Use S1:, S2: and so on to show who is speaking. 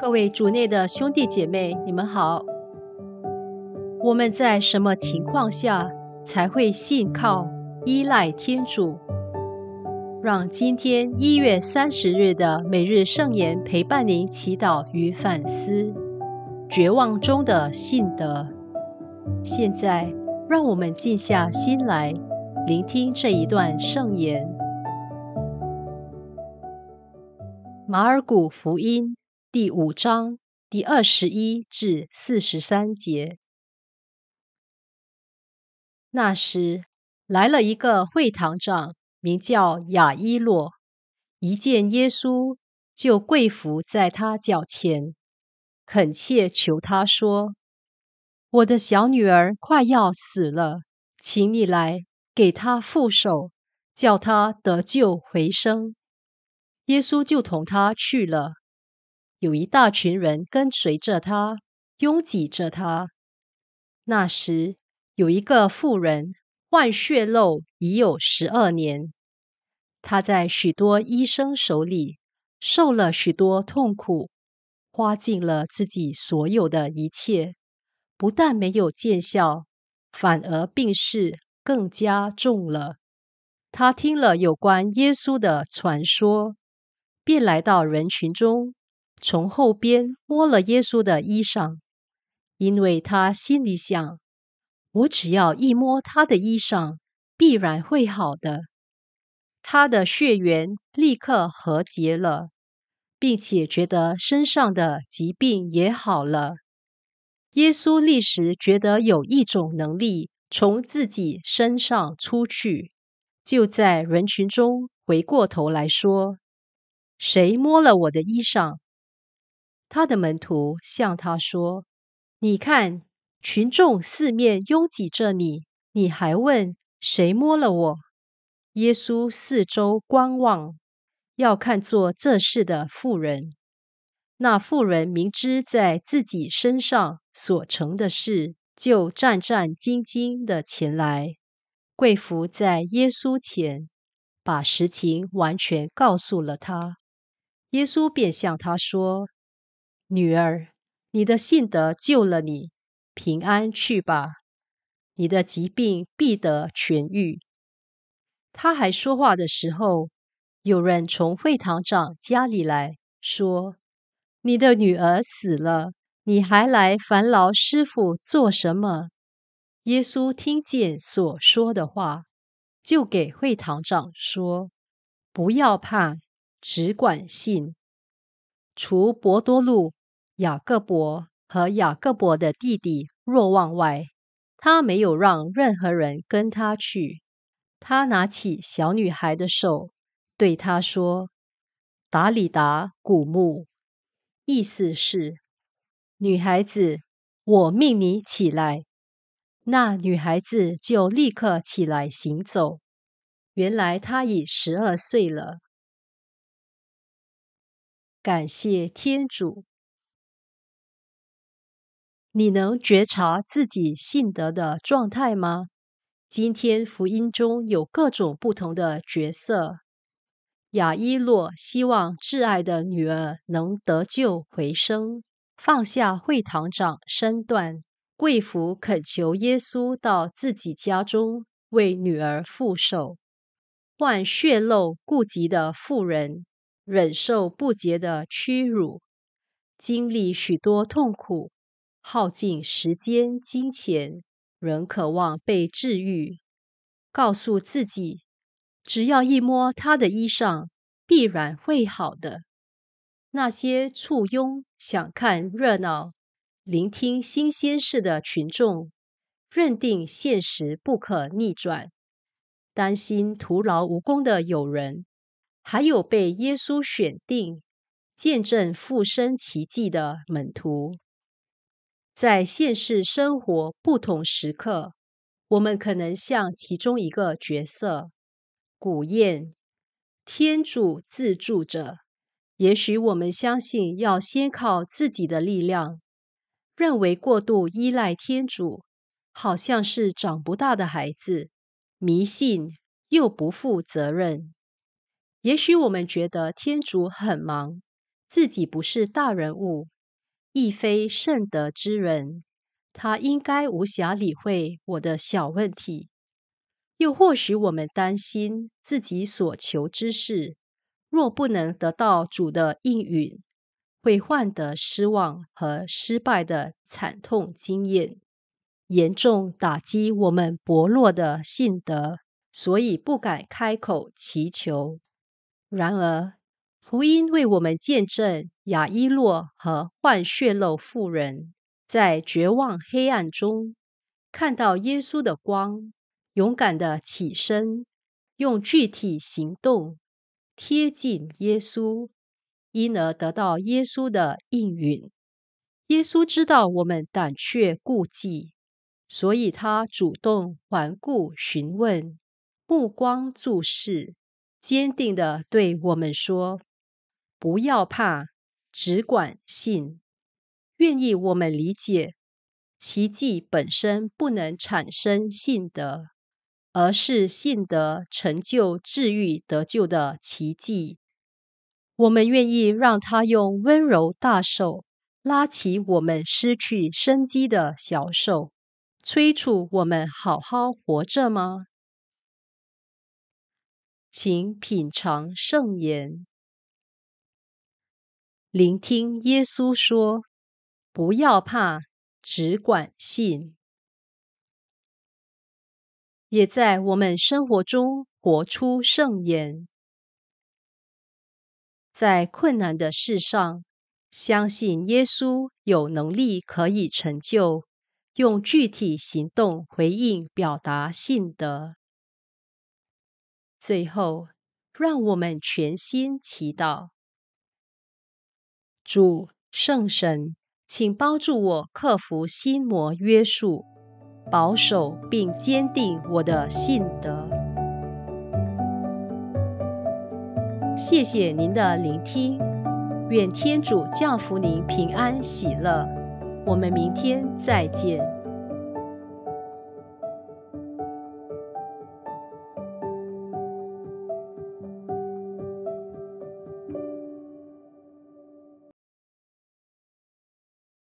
S1: 各位主内的兄弟姐妹，你们好。我们在什么情况下才会信靠、依赖天主？让今天一月三十日的每日圣言陪伴您祈祷与反思。绝望中的信德。现在，让我们静下心来，聆听这一段圣言。马尔谷福音。第五章第二十一至四十三节。那时来了一个会堂长，名叫雅伊洛，一见耶稣就跪伏在他脚前，恳切求他说：“我的小女儿快要死了，请你来给她复手，叫她得救回生。”耶稣就同他去了。有一大群人跟随着他，拥挤着他。那时有一个妇人患血漏已有十二年，他在许多医生手里受了许多痛苦，花尽了自己所有的一切，不但没有见效，反而病势更加重了。他听了有关耶稣的传说，便来到人群中。从后边摸了耶稣的衣裳，因为他心里想：我只要一摸他的衣裳，必然会好的。他的血缘立刻和结了，并且觉得身上的疾病也好了。耶稣立时觉得有一种能力从自己身上出去，就在人群中回过头来说：“谁摸了我的衣裳？”他的门徒向他说：“你看，群众四面拥挤着你，你还问谁摸了我？”耶稣四周观望，要看做这事的妇人。那妇人明知在自己身上所成的事，就战战兢兢的前来跪伏在耶稣前，把实情完全告诉了他。耶稣便向他说。女儿，你的信德救了你，平安去吧。你的疾病必得痊愈。他还说话的时候，有人从会堂长家里来说：“你的女儿死了，你还来烦劳师傅做什么？”耶稣听见所说的话，就给会堂长说：“不要怕，只管信。”除伯多禄。雅各伯和雅各伯的弟弟若望外，他没有让任何人跟他去。他拿起小女孩的手，对她说：“达里达古墓，意思是女孩子，我命你起来。”那女孩子就立刻起来行走。原来她已十二岁了。感谢天主。你能觉察自己信德的状态吗？今天福音中有各种不同的角色。雅伊洛希望挚爱的女儿能得救回生，放下会堂长身段。跪伏恳求耶稣到自己家中为女儿复仇。患血肉痼疾的妇人忍受不洁的屈辱，经历许多痛苦。耗尽时间、金钱，仍渴望被治愈。告诉自己，只要一摸他的衣裳，必然会好的。那些簇拥、想看热闹、聆听新鲜事的群众，认定现实不可逆转，担心徒劳无功的友人，还有被耶稣选定、见证附身奇迹的门徒。在现实生活不同时刻，我们可能像其中一个角色：古谚、天主自助者。也许我们相信要先靠自己的力量，认为过度依赖天主好像是长不大的孩子，迷信又不负责任。也许我们觉得天主很忙，自己不是大人物。亦非圣德之人，他应该无暇理会我的小问题。又或许我们担心自己所求之事，若不能得到主的应允，会患得失望和失败的惨痛经验，严重打击我们薄弱的信德，所以不敢开口祈求。然而，福音为我们见证雅伊洛和患血漏妇人在绝望黑暗中看到耶稣的光，勇敢的起身，用具体行动贴近耶稣，因而得到耶稣的应允。耶稣知道我们胆怯顾忌，所以他主动环顾询问，目光注视，坚定的对我们说。不要怕，只管信。愿意我们理解，奇迹本身不能产生信德，而是信德成就治愈得救的奇迹。我们愿意让他用温柔大手拉起我们失去生机的小手，催促我们好好活着吗？请品尝圣言。聆听耶稣说：“不要怕，只管信。”也在我们生活中活出圣言，在困难的事上相信耶稣有能力可以成就，用具体行动回应表达信德。最后，让我们全心祈祷。主圣神，请帮助我克服心魔约束，保守并坚定我的信德。谢谢您的聆听，愿天主降福您，平安喜乐。我们明天再见。